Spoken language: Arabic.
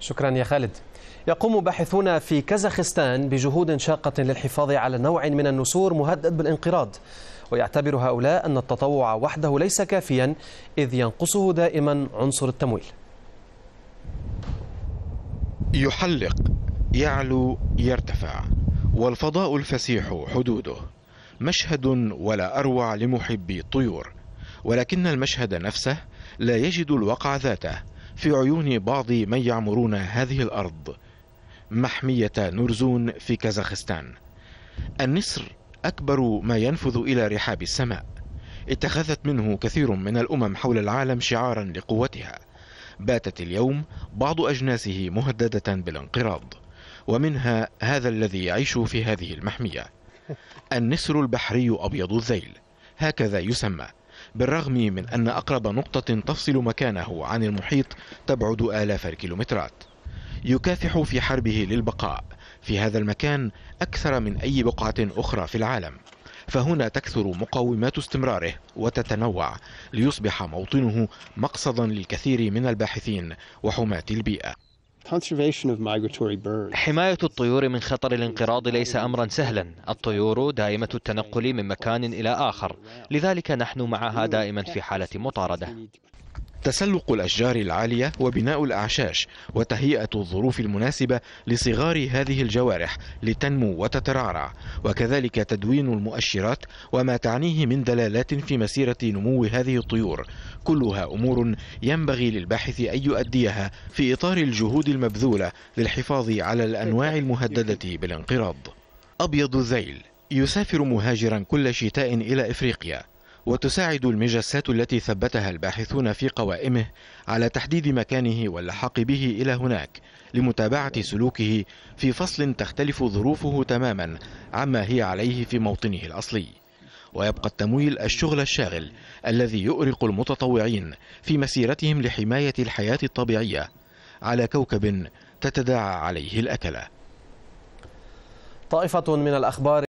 شكرا يا خالد يقوم باحثون في كازاخستان بجهود شاقة للحفاظ على نوع من النسور مهدد بالانقراض ويعتبر هؤلاء أن التطوع وحده ليس كافيا إذ ينقصه دائما عنصر التمويل يحلق يعلو يرتفع والفضاء الفسيح حدوده مشهد ولا أروع لمحبي الطيور ولكن المشهد نفسه لا يجد الوقع ذاته في عيون بعض من يعمرون هذه الأرض محمية نورزون في كازاخستان النسر أكبر ما ينفذ إلى رحاب السماء اتخذت منه كثير من الأمم حول العالم شعارا لقوتها باتت اليوم بعض أجناسه مهددة بالانقراض ومنها هذا الذي يعيش في هذه المحمية النسر البحري أبيض الذيل هكذا يسمى بالرغم من أن أقرب نقطة تفصل مكانه عن المحيط تبعد آلاف الكيلومترات يكافح في حربه للبقاء في هذا المكان أكثر من أي بقعة أخرى في العالم فهنا تكثر مقومات استمراره وتتنوع ليصبح موطنه مقصدا للكثير من الباحثين وحماة البيئة حماية الطيور من خطر الانقراض ليس أمرا سهلا الطيور دائمة التنقل من مكان إلى آخر لذلك نحن معها دائما في حالة مطاردة تسلق الأشجار العالية وبناء الأعشاش وتهيئة الظروف المناسبة لصغار هذه الجوارح لتنمو وتترعرع وكذلك تدوين المؤشرات وما تعنيه من دلالات في مسيرة نمو هذه الطيور كلها أمور ينبغي للباحث أن يؤديها في إطار الجهود المبذولة للحفاظ على الأنواع المهددة بالانقراض أبيض الذيل يسافر مهاجرا كل شتاء إلى إفريقيا وتساعد المجسات التي ثبتها الباحثون في قوائمه على تحديد مكانه واللحاق به إلى هناك لمتابعة سلوكه في فصل تختلف ظروفه تماما عما هي عليه في موطنه الأصلي ويبقى التمويل الشغل الشاغل الذي يؤرق المتطوعين في مسيرتهم لحماية الحياة الطبيعية على كوكب تتداعى عليه الأكلة طائفة من الأخبار